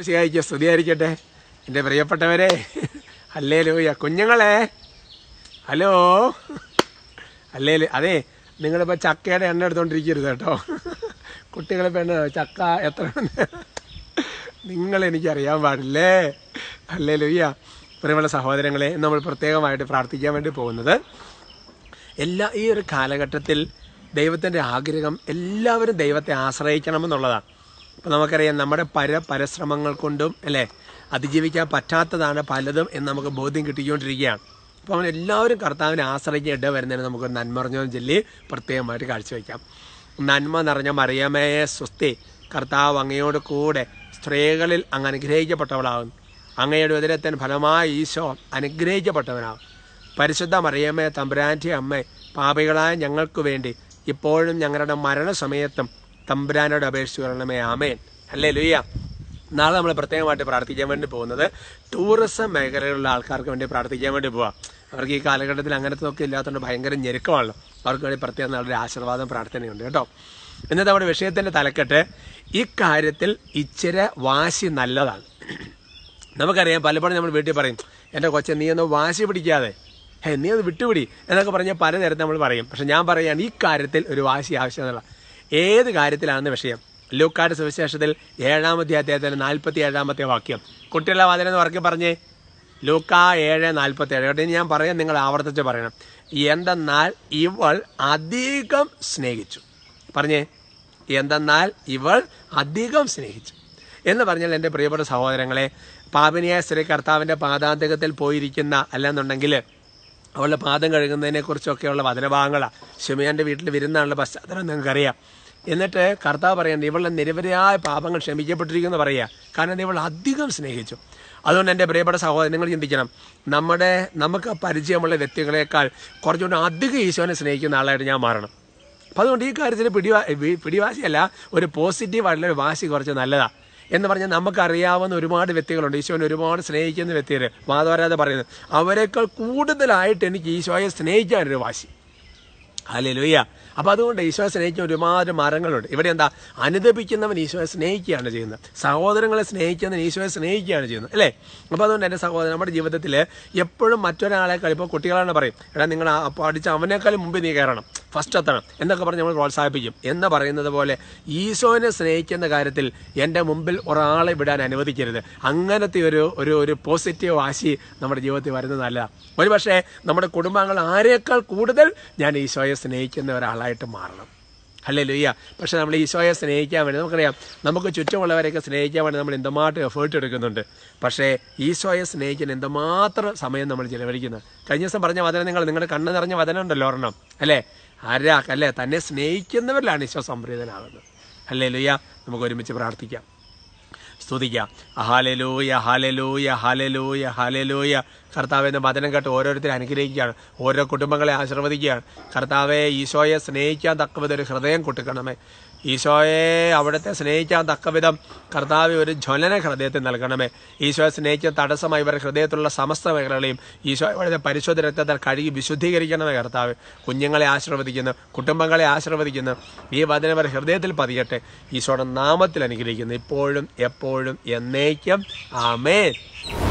വിശയായിക്ക സ്തുതിയായിരിക്കട്ടെ എൻ്റെ പ്രിയപ്പെട്ടവരെ അല്ലേ ലോയ കുഞ്ഞുങ്ങളെ ഹലോ അല്ലേ അതെ നിങ്ങളിപ്പോൾ ചക്കയുടെ എണ്ണ എടുത്തോണ്ടിരിക്കരുത് കേട്ടോ കുട്ടികളിപ്പോൾ എണ്ണ ചക്ക എത്ര നിങ്ങൾ പാടില്ലേ അല്ലേ ലോയ്യ പ്രിയമുള്ള സഹോദരങ്ങളെ നമ്മൾ പ്രത്യേകമായിട്ട് പ്രാർത്ഥിക്കാൻ വേണ്ടി പോകുന്നത് എല്ലാ ഈ ഒരു കാലഘട്ടത്തിൽ ദൈവത്തിൻ്റെ ആഗ്രഹം എല്ലാവരും ദൈവത്തെ ആശ്രയിക്കണം എന്നുള്ളതാണ് അപ്പോൾ നമുക്കറിയാം നമ്മുടെ പര പരിശ്രമങ്ങൾ കൊണ്ടും അല്ലേ അതിജീവിക്കാൻ പറ്റാത്തതാണ് പലതും എന്ന് നമുക്ക് ബോധ്യം കിട്ടിക്കൊണ്ടിരിക്കുകയാണ് അപ്പോൾ അവൻ എല്ലാവരും കർത്താവിനെ ആശ്രയിച്ച് ഇട വരുന്നതിന് നമുക്ക് നന്മറിഞ്ഞോന്ന് ചൊല്ലി പ്രത്യേകമായിട്ട് കാഴ്ചവെക്കാം നന്മ നിറഞ്ഞ മറിയമയെ സ്വസ്തി കർത്താവ് അങ്ങയോട് കൂടെ സ്ത്രീകളിൽ അങ്ങ് അനുഗ്രഹിക്കപ്പെട്ടവളാകുന്നു അങ്ങയുടെ ഉദരത്തിന് ഫലമായി ഈശോ അനുഗ്രഹിക്കപ്പെട്ടവനാകും പരിശുദ്ധ മറിയമ്മയെ തമ്പുരാൻ്റെ അമ്മ പാപികളായ ഞങ്ങൾക്ക് വേണ്ടി ഇപ്പോഴും ഞങ്ങളുടെ മരണസമയത്തും തമ്പുരാനോട് അപേക്ഷിച്ച് പറയണമേ ആമേൻ അല്ലേ ലുയ്യ നാളെ നമ്മൾ പ്രത്യേകമായിട്ട് പ്രാർത്ഥിക്കാൻ വേണ്ടി പോകുന്നത് ടൂറിസം മേഖലയിലുള്ള ആൾക്കാർക്ക് വേണ്ടി പ്രാർത്ഥിക്കാൻ വേണ്ടി പോവാം അവർക്ക് ഈ കാലഘട്ടത്തിൽ അങ്ങനത്തെയൊക്കെ ഇല്ലാത്തതുകൊണ്ട് ഭയങ്കര ഞെരുക്കമാണല്ലോ അവർക്ക് വേണ്ടി പ്രത്യേകം നല്ലൊരു ആശീർവാദം പ്രാർത്ഥനയുണ്ട് കേട്ടോ ഇന്നത്തെ നമ്മുടെ വിഷയത്തിൻ്റെ തലക്കെട്ട് ഇക്കാര്യത്തിൽ ഇച്ചിരി വാശി നല്ലതാണ് നമുക്കറിയാം പലപ്പോഴും നമ്മൾ വീട്ടിൽ പറയും എൻ്റെ കൊച്ചെ നീ ഒന്ന് വാശി പിടിക്കാതെ ഹേ നീ ഒന്ന് വിട്ടുപിടി എന്നൊക്കെ പറഞ്ഞാൽ പലതരത്തിൽ നമ്മൾ പറയും പക്ഷെ ഞാൻ പറയുകയാണ് ഈ കാര്യത്തിൽ ഒരു വാശി ആവശ്യമെന്നുള്ള ഏത് കാര്യത്തിലാണ് വിഷയം ലൂക്കാട് സുവിശേഷത്തിൽ ഏഴാമത്തെ അദ്ദേഹത്തിൻ്റെ നാൽപ്പത്തി ഏഴാമത്തെ വാക്യം കുട്ടികളുടെ വാതിലെന്ന് പറഞ്ഞു പറഞ്ഞേ ലൂക്ക ഏഴ് നാൽപ്പത്തി ഏഴ് കേട്ടോ ഞാൻ പറയാം നിങ്ങൾ ആവർത്തിച്ച് പറയണം എന്തെന്നാൽ ഇവൾ അധികം സ്നേഹിച്ചു പറഞ്ഞേ എന്തെന്നാൽ ഇവൾ അധികം സ്നേഹിച്ചു എന്ന് പറഞ്ഞാൽ എൻ്റെ പ്രിയപ്പെട്ട സഹോദരങ്ങളെ പാപിനിയായ സ്ത്രീ കർത്താവിൻ്റെ പാതാന്തകത്തിൽ പോയിരിക്കുന്ന അല്ലെന്നുണ്ടെങ്കിൽ അവളുടെ പാദം കഴുകുന്നതിനെക്കുറിച്ചൊക്കെയുള്ള വചനഭാഗങ്ങളാണ് ഷിമയാൻ്റെ വീട്ടിൽ വരുന്നതാണുള്ള പശ്ചാത്തലം നിങ്ങൾക്കറിയാം എന്നിട്ട് കർത്താവ് പറയുന്നത് ഇവളുടെ നിരവധിയായ പാപങ്ങൾ ക്ഷമിക്കപ്പെട്ടിരിക്കുന്നു എന്ന് പറയുക കാരണം ഇവൾ അധികം സ്നേഹിച്ചു അതുകൊണ്ട് എൻ്റെ പ്രിയപ്പെട്ട സഹോദരൻ നിങ്ങൾ ചിന്തിക്കണം നമ്മുടെ നമുക്ക് പരിചയമുള്ള വ്യക്തികളെക്കാൾ കുറച്ചുകൂടി അധികം ഈശോനെ സ്നേഹിക്കുന്ന ആളായിട്ട് ഞാൻ മാറണം അപ്പം അതുകൊണ്ട് ഈ കാര്യത്തിൽ പിടിവാ പിടിവാശിയല്ല ഒരു പോസിറ്റീവായിട്ടുള്ള ഒരു വാശി കുറച്ച് നല്ലതാണ് എന്ന് പറഞ്ഞാൽ നമുക്കറിയാവുന്ന ഒരുപാട് വ്യക്തികളുണ്ട് ഈശോനെ ഒരുപാട് സ്നേഹിക്കുന്ന വ്യക്തികൾ മാധവരാജ പറയുന്നത് അവരെക്കാൾ കൂടുതലായിട്ട് എനിക്ക് ഈശോയെ സ്നേഹിക്കാനൊരു വാശി അല്ലേ ലുയ്യ അപ്പോൾ അതുകൊണ്ട് ഈശോയെ സ്നേഹിക്കുന്ന ഒരുപാട് മരങ്ങളുണ്ട് ഇവിടെ എന്താ അനുദപിക്കുന്നവൻ ഈശോയെ സ്നേഹിക്കുകയാണ് ചെയ്യുന്നത് സഹോദരങ്ങളെ സ്നേഹിക്കുന്നവൻ ഈശോയെ സ്നേഹിക്കുകയാണ് ചെയ്യുന്നത് അല്ലേ അപ്പോൾ അതുകൊണ്ട് എൻ്റെ സഹോദരൻ നമ്മുടെ ജീവിതത്തിൽ എപ്പോഴും മറ്റൊരാളെക്കാൾ ഇപ്പോൾ കുട്ടികളാണ് പറയും എടാ നിങ്ങൾ അടിച്ച അവനേക്കാൾ മുമ്പ് നീ കയറണം ഫസ്റ്റ് എത്തണം എന്നൊക്കെ പറഞ്ഞ് നമ്മൾ പ്രോത്സാഹിപ്പിക്കും എന്ന് പറയുന്നത് പോലെ ഈശോനെ സ്നേഹിക്കുന്ന കാര്യത്തിൽ എൻ്റെ മുമ്പിൽ ഒരാളെ വിടാൻ അനുവദിക്കരുത് അങ്ങനത്തെ ഒരു ഒരു ഒരു പോസിറ്റീവ് വാശി നമ്മുടെ ജീവിതത്തിൽ വരുന്നത് നല്ലതാണ് ഒരുപക്ഷെ നമ്മുടെ കുടുംബാംഗങ്ങൾ ആരെക്കാൾ കൂടുതൽ ഞാൻ ഈശോയെ സ്നേഹിക്കുന്ന ഒരാളായിട്ട് മാറണം അല്ലേ ലുയ്യ പക്ഷേ നമ്മൾ ഈശോയെ സ്നേഹിക്കാൻ വേണ്ടി നമുക്കറിയാം നമുക്ക് ചുറ്റുമുള്ളവരെയൊക്കെ സ്നേഹിക്കാൻ വേണ്ടി നമ്മൾ എന്തുമാത്രം എഫേർട്ട് എടുക്കുന്നുണ്ട് പക്ഷേ ഈശോയെ സ്നേഹിക്കാൻ എന്തുമാത്രം സമയം നമ്മൾ ചിലവഴിക്കുന്നത് കഴിഞ്ഞ ദിവസം പറഞ്ഞ വചനം നിങ്ങൾ നിങ്ങളുടെ കണ്ണ് നിറഞ്ഞ വചനം ഉണ്ടല്ലോ ഒരെണ്ണം അല്ലേ ആരാക്കല്ലേ തന്നെ സ്നേഹിക്കുന്നവരിലാണ് ഈശോ സംപ്രീതനാകുന്നത് അല്ലേ ലുയ്യ നമുക്ക് ഒരുമിച്ച് പ്രാർത്ഥിക്കാം സ്തുതിക്കാം അഹാലലോയ ഹാലലോയ ഹാലലോയ ഹാലലോയ കർത്താവ് എന്ന വചനം കേട്ട് ഓരോരുത്തരെ അനുഗ്രഹിക്കുകയാണ് ഓരോ കുടുംബങ്ങളെ ആശീർവദിക്കുകയാണ് കർത്താവെ ഈശോയെ സ്നേഹിക്കാൻ തക്കവതൊരു ഹൃദയം കൊടുക്കണമേ ഈശോയെ അവിടുത്തെ സ്നേഹിക്കാൻ വിധം കർത്താവ് ഒരു ജ്വലന ഹൃദയത്തിൽ നൽകണമേ ഈശോയെ സ്നേഹിച്ച തടസ്സമായി ഇവരുടെ ഹൃദയത്തിലുള്ള സമസ്ത മേഖലകളെയും ഈശോയെ വളരെ പരിശോധന രക്തത്തിൽ കഴുകി വിശുദ്ധീകരിക്കണമേ കർത്താവ് കുഞ്ഞുങ്ങളെ ആശീർവദിക്കുന്നു കുടുംബങ്ങളെ ആശീർവദിക്കുന്നു ഈ വചന ഇവരുടെ ഹൃദയത്തിൽ പതിയട്ടെ ഈശോയുടെ നാമത്തിൽ അനുഗ്രഹിക്കുന്നു ഇപ്പോഴും എപ്പോഴും എന്നേക്കും ആമേൻ